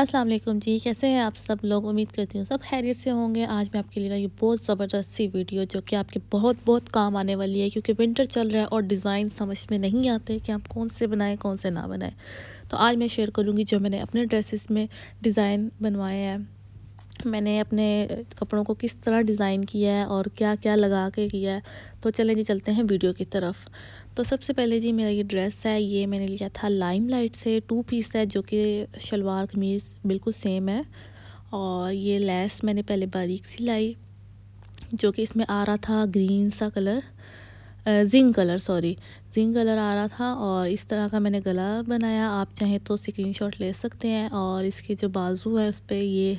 अस्सलाम वालेकुम जी कैसे हैं आप सब लोग उम्मीद करती हूँ सब खैरियत से होंगे आज मैं आपके लिए लाई बहुत ज़बरदस्त सी वीडियो जो कि आपके बहुत बहुत काम आने वाली है क्योंकि विंटर चल रहा है और डिज़ाइन समझ में नहीं आते कि आप कौन से बनाएं कौन से ना बनाएं तो आज मैं शेयर करूँगी जो मैंने अपने ड्रेसेस में डिज़ाइन बनवाए हैं मैंने अपने कपड़ों को किस तरह डिज़ाइन किया है और क्या क्या लगा के किया है तो चले जी चलते हैं वीडियो की तरफ तो सबसे पहले जी मेरा ये ड्रेस है ये मैंने लिया था लाइम लाइट से टू पीस है जो कि शलवार कमीज़ बिल्कुल सेम है और ये लेस मैंने पहले बारीक सी लाई जो कि इसमें आ रहा था ग्रीन सा colour zinc colour sorry zinc colour आ रहा था और इस तरह का मैंने गला बनाया आप चाहें तो स्क्रीन ले सकते हैं और इसके जो बाजू है उस पर ये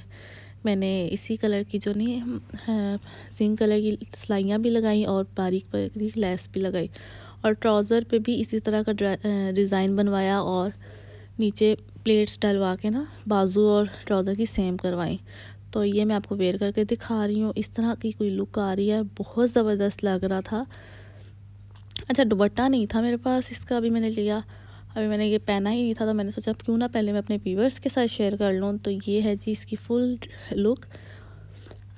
मैंने इसी कलर की जो नहीं सिंक कलर की सिलाइयाँ भी लगाई और बारीक बारीक लेस भी लगाई और ट्राउज़र पे भी इसी तरह का डिज़ाइन बनवाया और नीचे प्लेट्स डलवा के ना बाजू और ट्राउज़र की सेम करवाई तो ये मैं आपको वेयर करके दिखा रही हूँ इस तरह की कोई लुक आ रही है बहुत ज़बरदस्त लग रहा था अच्छा दुबट्टा नहीं था मेरे पास इसका भी मैंने लिया अभी मैंने ये पहना ही नहीं था तो मैंने सोचा क्यों ना पहले मैं अपने व्यूवर्स के साथ शेयर कर लूँ तो ये है जी इसकी फुल लुक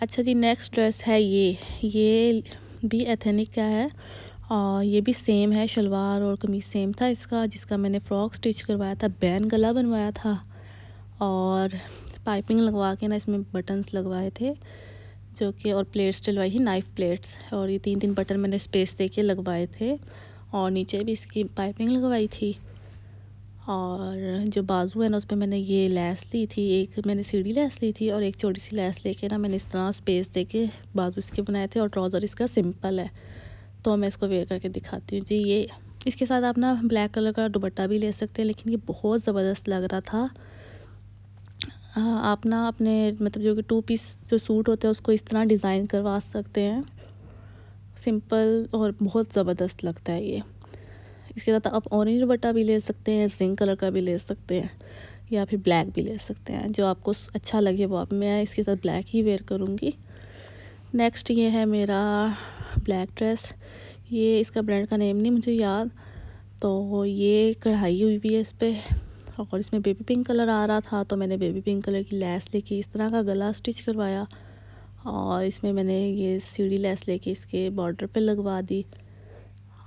अच्छा जी नेक्स्ट ड्रेस है ये ये भी एथेनिक का है और ये भी सेम है शलवार और कमीज सेम था इसका जिसका मैंने फ्रॉक स्टिच करवाया था बैन गला बनवाया था और पाइपिंग लगवा के ना इसमें बटन्स लगवाए थे जो कि और प्लेट्स डलवाई ही नाइफ प्लेट्स और ये तीन तीन बटन मैंने स्पेस दे के लगवाए थे और नीचे भी इसकी पाइपिंग लगवाई थी और जो बाजू है ना उस पर मैंने ये लैस ली थी एक मैंने सीढ़ी लैस ली थी और एक छोटी सी लैस लेके ना मैंने इस तरह स्पेस दे के बाजू इसके बनाए थे और ट्राउज़र इसका सिंपल है तो मैं इसको वेयर करके दिखाती हूँ जी ये इसके साथ आप ना ब्लैक कलर का दुबट्टा भी ले सकते हैं लेकिन ये बहुत ज़बरदस्त लग रहा था आप ना अपने मतलब जो कि टू पीस जो सूट होता है उसको इस तरह डिज़ाइन करवा सकते हैं सिंपल और बहुत ज़बरदस्त लगता है ये इसके साथ आप ऑरेंज बट्टा भी ले सकते हैं सिंक कलर का भी ले सकते हैं या फिर ब्लैक भी ले सकते हैं जो आपको अच्छा लगे वो आप मैं इसके साथ ब्लैक ही वेयर करूँगी नेक्स्ट ये है मेरा ब्लैक ड्रेस ये इसका ब्रांड का नेम नहीं मुझे याद तो ये कढ़ाई हुई हुई है इस पर और इसमें बेबी पिंक कलर आ रहा था तो मैंने बेबी पिंक कलर की लैस लेके इस तरह का गला स्टिच करवाया और इसमें मैंने ये सीढ़ी लैस लेके इसके बॉर्डर पे लगवा दी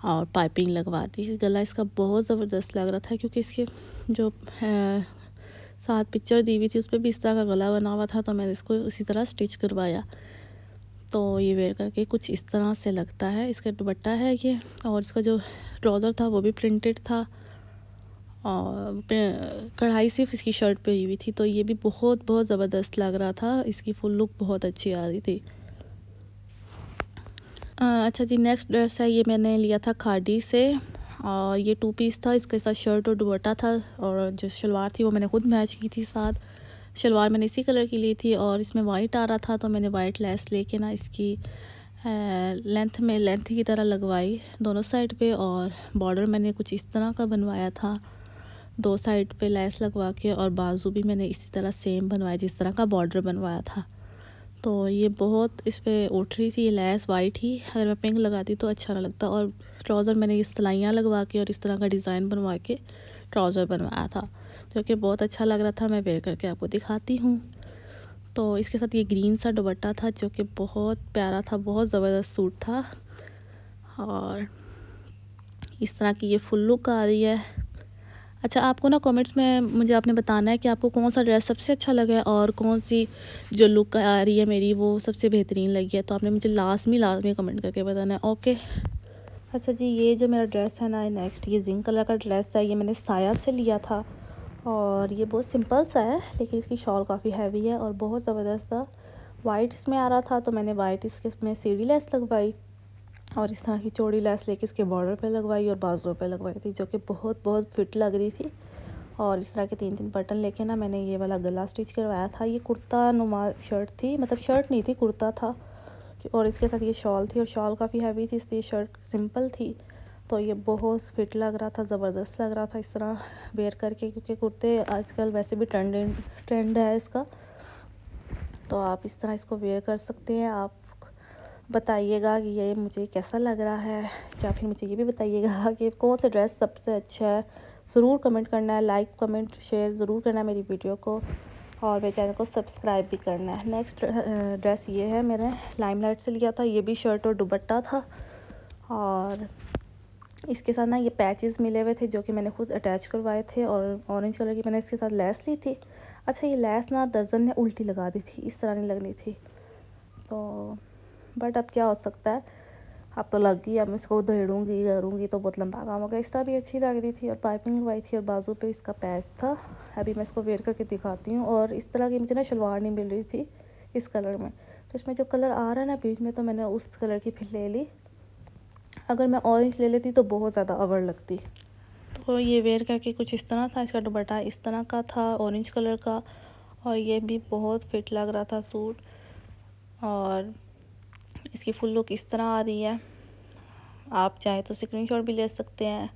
और पाइपिंग लगवा दी गला इसका बहुत ज़बरदस्त लग रहा था क्योंकि इसके जो साथ पिक्चर दी हुई थी उस पर भी इस तरह का गला बना हुआ था तो मैंने इसको उसी तरह स्टिच करवाया तो ये वेयर करके कुछ इस तरह से लगता है इसका दुपट्टा है ये और इसका जो ट्राउज़र था वो भी प्रिंटेड था और कढ़ाई सिर्फ इसकी शर्ट पे हुई हुई थी तो ये भी बहुत बहुत ज़बरदस्त लग रहा था इसकी फुल लुक बहुत अच्छी आ रही थी अच्छा जी नेक्स्ट ड्रेस है ये मैंने लिया था खाडी से और ये टू पीस था इसके साथ शर्ट और दुबट्टा था और जो शलवार थी वो मैंने खुद मैच की थी साथ शलवार मैंने इसी कलर की ली थी और इसमें वाइट आ रहा था तो मैंने वाइट लेस लेके ना इसकी लेंथ में लेंथ की तरह लगवाई दोनों साइड पे और बॉर्डर मैंने कुछ इस तरह का बनवाया था दो साइड पे लेस लगवा के और बाजू भी मैंने इसी तरह सेम बनवाया जिस तरह का बॉर्डर बनवाया था तो ये बहुत इस पर उठ रही थी लैस वाइट ही अगर मैं पिंक लगाती तो अच्छा ना लगता और ट्राउज़र मैंने ये सिलाइयाँ लगवा के और इस तरह का डिज़ाइन बनवा के ट्राउज़र बनवाया था जो कि बहुत अच्छा लग रहा था मैं वेयर करके आपको दिखाती हूँ तो इसके साथ ये ग्रीन सा दुपट्टा था जो कि बहुत प्यारा था बहुत ज़बरदस्त सूट था और इस तरह की ये फुल लुक आ रही है अच्छा आपको ना कमेंट्स में मुझे आपने बताना है कि आपको कौन सा ड्रेस सबसे अच्छा लगा है और कौन सी जो लुक आ रही है मेरी वो सबसे बेहतरीन लगी है तो आपने मुझे लाजमी लाजमी कमेंट करके बताना है ओके अच्छा जी ये जो मेरा ड्रेस है ना नेक्स्ट ये जिंक कलर का ड्रेस है ये मैंने साया से लिया था और ये बहुत सिंपल सा है लेकिन इसकी शॉल काफ़ी हैवी है और बहुत ज़बरदस्त था वाइट इसमें आ रहा था तो मैंने वाइट इसके में सीढ़ी लेस लगवाई और इस तरह की चौड़ी लैस लेके इसके बॉर्डर पे लगवाई और बाजुओं पे लगवाई थी जो कि बहुत बहुत फिट लग रही थी और इस तरह के तीन तीन बटन लेके ना मैंने ये वाला गला स्टिच करवाया था ये कुर्ता नुमा शर्ट थी मतलब शर्ट नहीं थी कुर्ता था और इसके साथ ये शॉल थी और शॉल काफ़ी हैवी थी इसलिए शर्ट सिंपल थी तो ये बहुत फिट लग रहा था ज़बरदस्त लग रहा था इस तरह वेयर करके क्योंकि कुर्ते आजकल वैसे भी ट्रेंड ट्रेंड है इसका तो आप इस तरह इसको वेयर कर सकते हैं आप बताइएगा कि ये मुझे कैसा लग रहा है या फिर मुझे ये भी बताइएगा कि कौन सा ड्रेस सबसे अच्छा है ज़रूर कमेंट करना है लाइक कमेंट शेयर ज़रूर करना है मेरी वीडियो को और मेरे चैनल को सब्सक्राइब भी करना है नेक्स्ट ड्रेस ये है मैंने लाइमलाइट से लिया था ये भी शर्ट और दुबट्टा था और इसके साथ ना ये पैचेस मिले हुए थे जो कि मैंने खुद अटैच करवाए थे और ऑरेंज कलर की मैंने इसके साथ लैस ली थी अच्छा ये लैस ना दर्जन ने उल्टी लगा दी थी इस तरह नहीं लगनी थी तो बट अब क्या हो सकता है अब तो लग गई अब मैं इसको धेड़ूँगी करूँगी तो बहुत लंबा काम होगा तरह भी अच्छी लग रही थी और पाइपिंग लगवाई थी और बाजू पे इसका पैच था अभी मैं इसको वेयर करके दिखाती हूँ और इस तरह की मुझे ना शलवार नहीं मिल रही थी इस कलर में तो इसमें जो कलर आ रहा है ना बीच में तो मैंने उस कलर की फिर ले ली अगर मैं ऑरेंज ले लेती तो बहुत ज़्यादा अवर लगती तो ये वेयर करके कुछ इस तरह था इसका दुपट्टा इस तरह का था ऑरेंज कलर का और ये भी बहुत फिट लग रहा था सूट और इसकी फुल लुक इस तरह आ रही है आप चाहे तो स्क्रीनशॉट भी ले सकते हैं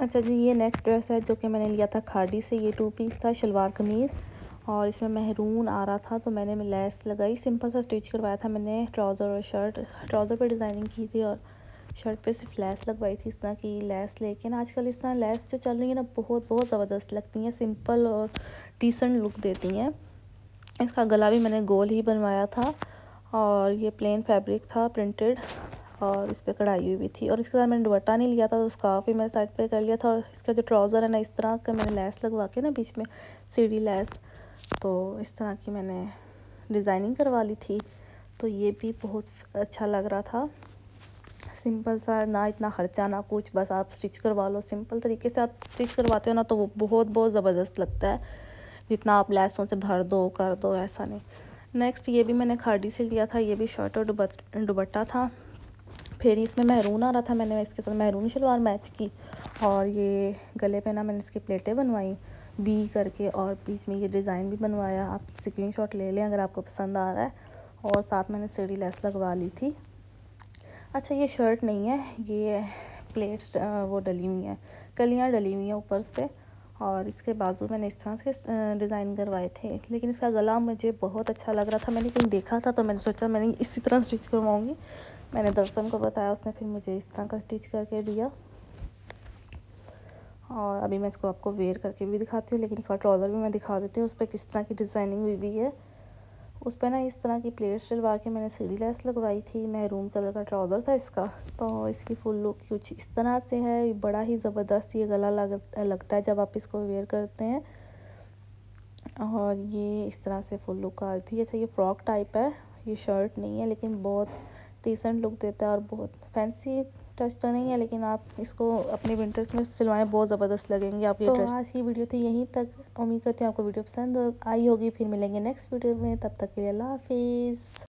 अच्छा जी ये नेक्स्ट ड्रेस है जो कि मैंने लिया था खाड़ी से ये टू पीस था शलवार कमीज़ और इसमें महरून आ रहा था तो मैंने लेस लगाई सिंपल सा स्टिच करवाया था मैंने ट्राउज़र और शर्ट ट्राउज़र पे डिज़ाइनिंग की थी और शर्ट पे सिर्फ लेस लगवाई थी इस तरह की लेस लेकिन आजकल इस तरह लेस जो चल रही है ना बहुत बहुत ज़बरदस्त लगती हैं सिंपल और डिसेंट लुक देती हैं इसका गला भी मैंने गोल ही बनवाया था और ये प्लेन फैब्रिक था प्रिंटेड और इस पर कढ़ाई हुई भी थी और इसके साथ मैंने दुबट्टा नहीं लिया था तो उसका भी मैंने साइड पे कर लिया था और इसका जो ट्राउज़र है ना इस तरह का मैंने लैस लगवा के ना बीच में सीढ़ी लैस तो इस तरह की मैंने डिज़ाइनिंग करवा ली थी तो ये भी बहुत अच्छा लग रहा था सिंपल सा ना इतना ख़र्चा ना कुछ बस आप स्टिच करवा लो सिंपल तरीके से आप स्टिच करवाते हो ना तो वो बहुत बहुत ज़बरदस्त लगता है जितना आप लैसों से भर दो कर दो ऐसा नहीं नेक्स्ट ये भी मैंने खाड़ी से लिया था ये भी शर्ट और दुबट्टा था फिर इसमें महरून आ रहा था मैंने इसके साथ महरून शलवार मैच की और ये गले पे ना मैंने इसकी प्लेटें बनवाई बी करके और बीच में ये डिज़ाइन भी बनवाया आप स्क्रीनशॉट ले लें अगर आपको पसंद आ रहा है और साथ मैंने सीढ़ी लेस लगवा ली थी अच्छा ये शर्ट नहीं है ये प्लेट्स वो डली हुई हैं कलियाँ डली हुई हैं ऊपर से और इसके बाजू मैंने इस तरह से डिज़ाइन करवाए थे लेकिन इसका गला मुझे बहुत अच्छा लग रहा था मैंने कहीं देखा था तो मैंने सोचा मैंने इसी तरह स्टिच करवाऊँगी मैंने दर्शन को बताया उसने फिर मुझे इस तरह का स्टिच करके दिया और अभी मैं इसको आपको वेयर करके भी दिखाती हूँ लेकिन इसका ट्रॉज़र भी मैं दिखा देती हूँ उस पर किस तरह की डिज़ाइनिंग हुई भी है उस पर ना इस तरह की प्लेट्स डलवा के मैंने सीढ़ी लेस लगवाई थी महरूम कलर का ट्राउज़र था इसका तो इसकी फुल लुक कुछ इस तरह से है बड़ा ही ज़बरदस्त ये गला लग, लगता है जब आप इसको वेयर करते हैं और ये इस तरह से फुल लुक आती है थी अच्छा ये फ्रॉक टाइप है ये शर्ट नहीं है लेकिन बहुत डिसेंट लुक देता है और बहुत फैंसी टच तो नहीं है लेकिन आप इसको अपने विंटर्स में सिलवाएं बहुत ज़बरदस्त लगेंगे आप ये तो ड्रेस आज की वीडियो थी यहीं तक उम्मीद करती हूँ आपको वीडियो पसंद आई होगी फिर मिलेंगे नेक्स्ट वीडियो में तब तक के लिए अल्लाह हाफिज़